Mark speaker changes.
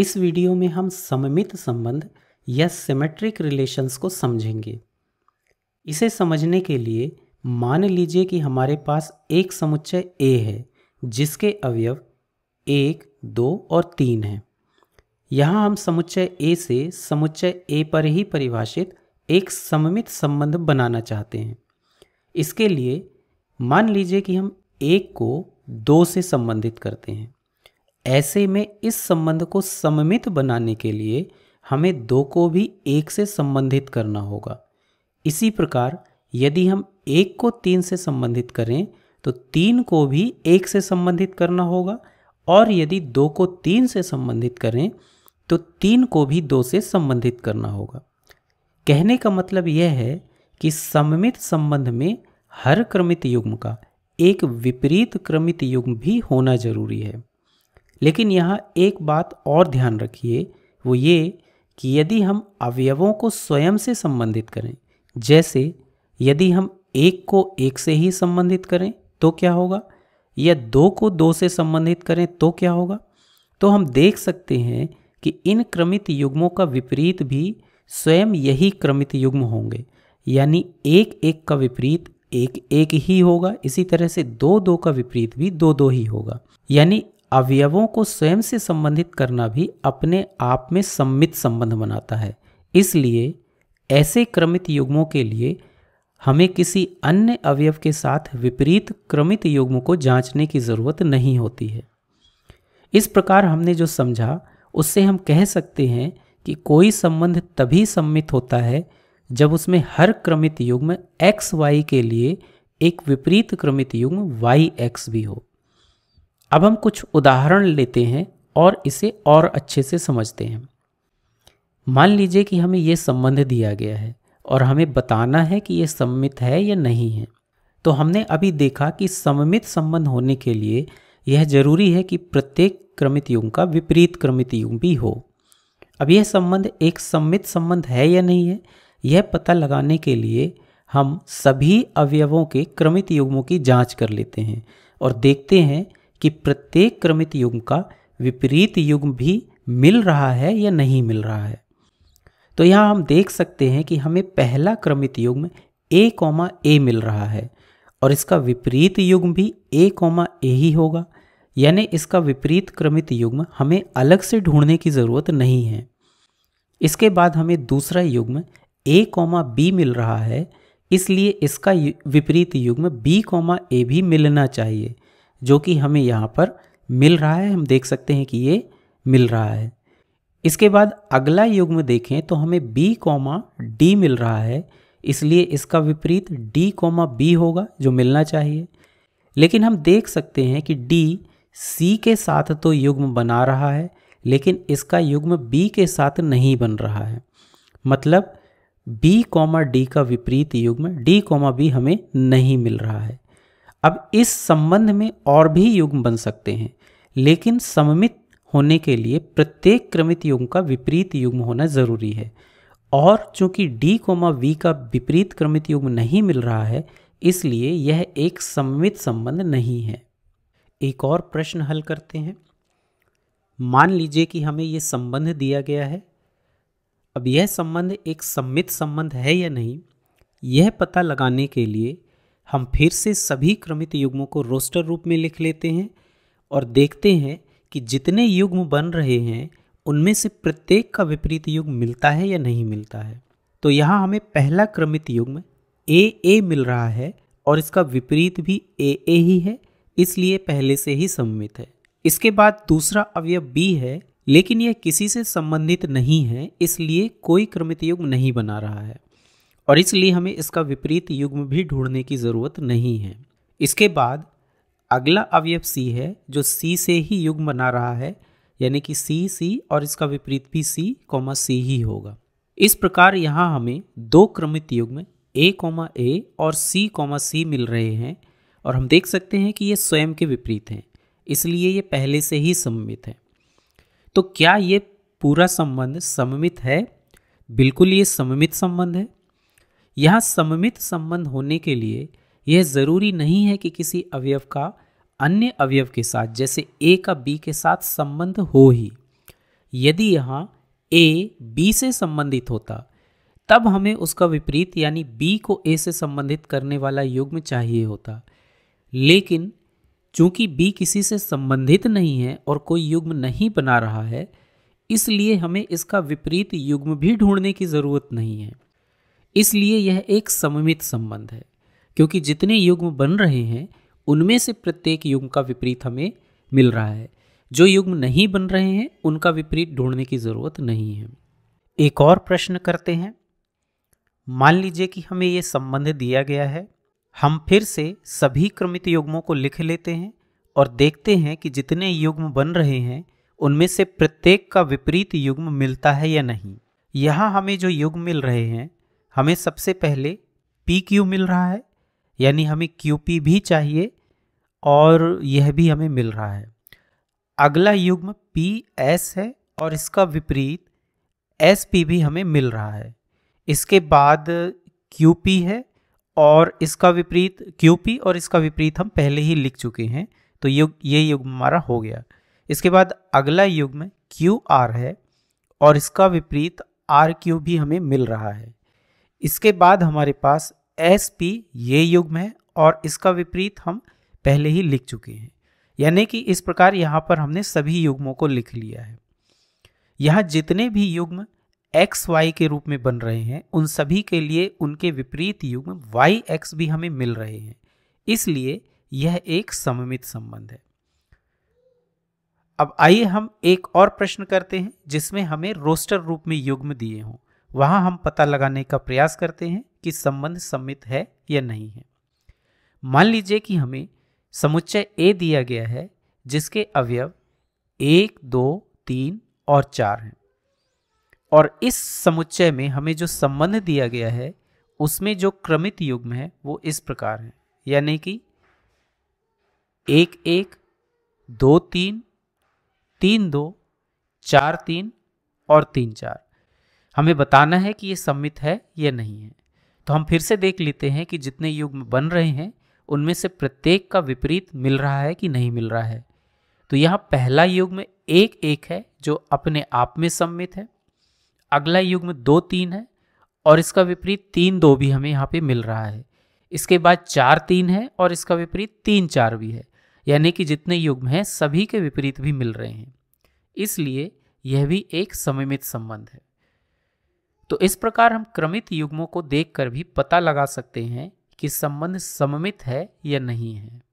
Speaker 1: इस वीडियो में हम सममित संबंध या सिमेट्रिक रिलेशंस को समझेंगे इसे समझने के लिए मान लीजिए कि हमारे पास एक समुच्चय ए है जिसके अवयव एक दो और तीन हैं यहाँ हम समुच्चय ए से समुच्चय ए पर ही परिभाषित एक सममित संबंध बनाना चाहते हैं इसके लिए मान लीजिए कि हम एक को दो से संबंधित करते हैं ऐसे में इस संबंध को सममित बनाने के लिए हमें दो को भी एक से संबंधित करना होगा इसी प्रकार यदि हम एक को तीन से संबंधित करें तो तीन को भी एक से संबंधित करना होगा और यदि दो को तीन से संबंधित करें तो तीन को भी दो से संबंधित करना होगा कहने का मतलब यह है कि सममित संबंध में हर क्रमित युग्म का एक विपरीत क्रमित युग्म भी होना जरूरी है लेकिन यहाँ एक बात और ध्यान रखिए वो ये कि यदि हम अवयवों को स्वयं से संबंधित करें जैसे यदि हम एक को एक से ही संबंधित करें तो क्या होगा या दो को दो से संबंधित करें तो क्या होगा तो हम देख सकते हैं कि इन क्रमित युग्मों का विपरीत भी स्वयं यही क्रमित युग्म होंगे यानी एक एक का विपरीत एक एक ही होगा इसी तरह से दो दो का विपरीत भी दो दो ही होगा यानी अवयवों को स्वयं से संबंधित करना भी अपने आप में सम्मित संबंध बनाता है इसलिए ऐसे क्रमित युग्मों के लिए हमें किसी अन्य अवयव के साथ विपरीत क्रमित युग्म को जांचने की ज़रूरत नहीं होती है इस प्रकार हमने जो समझा उससे हम कह सकते हैं कि कोई संबंध तभी सम्मित होता है जब उसमें हर क्रमित युग्म एक्स वाई के लिए एक विपरीत क्रमित युग्म वाई एक्स भी हो अब हम कुछ उदाहरण लेते हैं और इसे और अच्छे से समझते हैं मान लीजिए कि हमें यह संबंध दिया गया है और हमें बताना है कि यह सम्मित है या नहीं है तो हमने अभी देखा कि सममित संबंध होने के लिए यह जरूरी है कि प्रत्येक क्रमित युग का विपरीत क्रमित युग भी हो अब यह संबंध एक सम्मित संबंध है या नहीं है यह पता लगाने के लिए हम सभी अवयवों के क्रमित युग्मों की जांच कर लेते हैं और देखते हैं कि प्रत्येक क्रमित युग का विपरीत युग भी मिल रहा है या नहीं मिल रहा है तो यहाँ हम देख सकते हैं कि हमें पहला क्रमित युग में ए कौमा ए मिल रहा है और इसका विपरीत युग भी ए कौमा ए ही होगा यानी इसका विपरीत क्रमित युग्म हमें अलग से ढूंढने की ज़रूरत नहीं है इसके बाद हमें दूसरा युग में ए कौमा बी मिल रहा है इसलिए इसका विपरीत युग में बी कौमा ए भी मिलना चाहिए जो कि हमें यहाँ पर मिल रहा है हम देख सकते हैं कि ये मिल रहा है इसके बाद अगला युग्म देखें तो हमें बी कॉमा डी मिल रहा है इसलिए इसका विपरीत डी कॉमा बी होगा जो मिलना चाहिए लेकिन हम देख सकते हैं कि डी सी के साथ तो युग्म बना रहा है लेकिन इसका युग्म बी के साथ नहीं बन रहा है मतलब बी कॉमा डी का विपरीत युग्म डी कॉमा बी हमें नहीं मिल रहा है अब इस संबंध में और भी युग्म बन सकते हैं लेकिन सममित होने के लिए प्रत्येक क्रमित युग्म का विपरीत युग्म होना जरूरी है और चूंकि डी कोमा वी का विपरीत क्रमित युग्म नहीं मिल रहा है इसलिए यह एक सममित संबंध नहीं है एक और प्रश्न हल करते हैं मान लीजिए कि हमें यह संबंध दिया गया है अब यह संबंध एक सम्मित संबंध है या नहीं यह पता लगाने के लिए हम फिर से सभी क्रमित युग्मों को रोस्टर रूप में लिख लेते हैं और देखते हैं कि जितने युग्म बन रहे हैं उनमें से प्रत्येक का विपरीत युग मिलता है या नहीं मिलता है तो यहाँ हमें पहला क्रमित युग्म ए ए मिल रहा है और इसका विपरीत भी ए ए ही है इसलिए पहले से ही सम्मित है इसके बाद दूसरा अवयव बी है लेकिन यह किसी से संबंधित नहीं है इसलिए कोई क्रमित युग्म नहीं बना रहा है और इसलिए हमें इसका विपरीत युग्म भी ढूंढने की ज़रूरत नहीं है इसके बाद अगला अवयव सी है जो सी से ही युग्म बना रहा है यानी कि सी सी और इसका विपरीत भी सी कॉमा सी ही होगा इस प्रकार यहाँ हमें दो क्रमित युग्म ए कॉमा ए और सी कॉमा सी मिल रहे हैं और हम देख सकते हैं कि ये स्वयं के विपरीत हैं इसलिए ये पहले से ही सममित है तो क्या ये पूरा संबंध सममित है बिल्कुल ये सममित संबंध है यहाँ सममित संबंध होने के लिए यह ज़रूरी नहीं है कि किसी अवयव का अन्य अवयव के साथ जैसे ए का बी के साथ संबंध हो ही यदि यहाँ ए बी से संबंधित होता तब हमें उसका विपरीत यानी बी को ए से संबंधित करने वाला युग्म चाहिए होता लेकिन चूंकि बी किसी से संबंधित नहीं है और कोई युग्म नहीं बना रहा है इसलिए हमें इसका विपरीत युग्म भी ढूंढने की ज़रूरत नहीं है इसलिए यह एक सममित संबंध है क्योंकि जितने युग्म बन रहे हैं उनमें से प्रत्येक युग्म का विपरीत हमें मिल रहा है जो युग्म नहीं बन रहे हैं उनका विपरीत ढूंढने की ज़रूरत नहीं है एक और प्रश्न करते हैं मान लीजिए कि हमें यह संबंध दिया गया है हम फिर से सभी क्रमित युग्मों को लिख लेते हैं और देखते हैं कि जितने युग्म बन रहे हैं उनमें से प्रत्येक का विपरीत युग्म मिलता है या नहीं यहाँ हमें जो युग्म मिल रहे हैं हमें सबसे पहले पी क्यू मिल रहा है यानी हमें क्यू पी भी चाहिए और यह भी हमें मिल रहा है अगला युग्म पी एस है और इसका विपरीत एस पी भी हमें मिल रहा है इसके बाद क्यू पी है और इसका विपरीत क्यू पी और इसका विपरीत हम पहले ही लिख चुके हैं तो युग ये युग्म हमारा हो गया इसके बाद अगला युग्म क्यू आर है और इसका विपरीत आर क्यू भी हमें मिल रहा है इसके बाद हमारे पास एस पी ये युग्म है और इसका विपरीत हम पहले ही लिख चुके हैं यानी कि इस प्रकार यहाँ पर हमने सभी युग्मों को लिख लिया है यहाँ जितने भी युग्म एक्स वाई के रूप में बन रहे हैं उन सभी के लिए उनके विपरीत युग्म वाई एक्स भी हमें मिल रहे हैं इसलिए यह एक सममित संबंध है अब आइए हम एक और प्रश्न करते हैं जिसमें हमें रोस्टर रूप में युग्म दिए हों वहां हम पता लगाने का प्रयास करते हैं कि संबंध सम्मित है या नहीं है मान लीजिए कि हमें समुच्चय ए दिया गया है जिसके अवयव एक दो तीन और चार हैं और इस समुच्चय में हमें जो संबंध दिया गया है उसमें जो क्रमित युग्म है वो इस प्रकार है यानी कि एक एक दो तीन तीन दो चार तीन और तीन चार हमें बताना है कि ये सम्मित है या नहीं है तो हम फिर से देख लेते हैं कि जितने युग्म बन रहे हैं उनमें से प्रत्येक का विपरीत मिल रहा है कि नहीं मिल रहा है तो यहाँ पहला युग में एक एक है जो अपने आप में सम्मित है अगला युग में दो तीन है और इसका विपरीत तीन दो भी हमें यहाँ पे मिल रहा है इसके बाद चार तीन है और इसका विपरीत तीन चार भी है यानी कि जितने युग्म हैं सभी के विपरीत भी मिल रहे हैं इसलिए यह भी एक समयमित संबंध है तो इस प्रकार हम क्रमित युग्मों को देखकर भी पता लगा सकते हैं कि संबंध सममित है या नहीं है